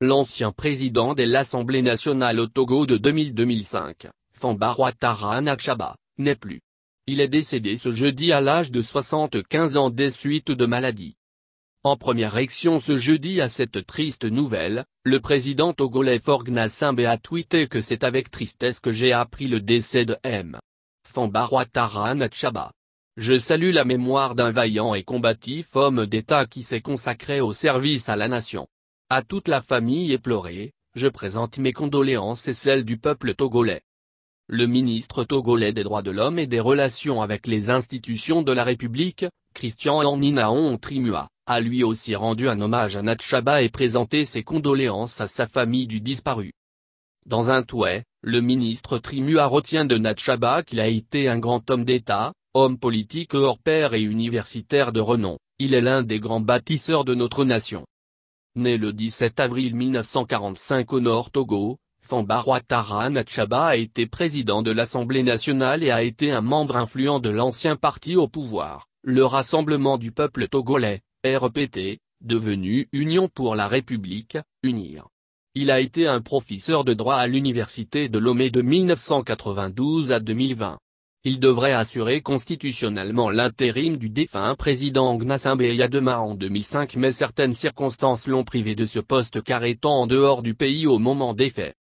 L'ancien président de l'Assemblée nationale au Togo de 2000-2005, Fambaratara Anachaba, n'est plus. Il est décédé ce jeudi à l'âge de 75 ans des suites de maladie. En première réaction ce jeudi à cette triste nouvelle, le président togolais Forgna a tweeté que c'est avec tristesse que j'ai appris le décès de M. tara Nakshaba. Je salue la mémoire d'un vaillant et combatif homme d'État qui s'est consacré au service à la nation. À toute la famille éplorée, je présente mes condoléances et celles du peuple togolais. Le ministre togolais des droits de l'homme et des relations avec les institutions de la République, Christian Aninaon Trimua, a lui aussi rendu un hommage à Natchaba et présenté ses condoléances à sa famille du disparu. Dans un touet, le ministre Trimua retient de Natchaba qu'il a été un grand homme d'État, homme politique hors pair et universitaire de renom, il est l'un des grands bâtisseurs de notre nation. Né le 17 avril 1945 au Nord Togo, Famba Ouattara a été président de l'Assemblée nationale et a été un membre influent de l'ancien parti au pouvoir, le Rassemblement du peuple togolais, RPT, devenu Union pour la République, UNIR. Il a été un professeur de droit à l'université de Lomé de 1992 à 2020 il devrait assurer constitutionnellement l'intérim du défunt président Gnassin demain en 2005 mais certaines circonstances l'ont privé de ce poste car étant en dehors du pays au moment des faits.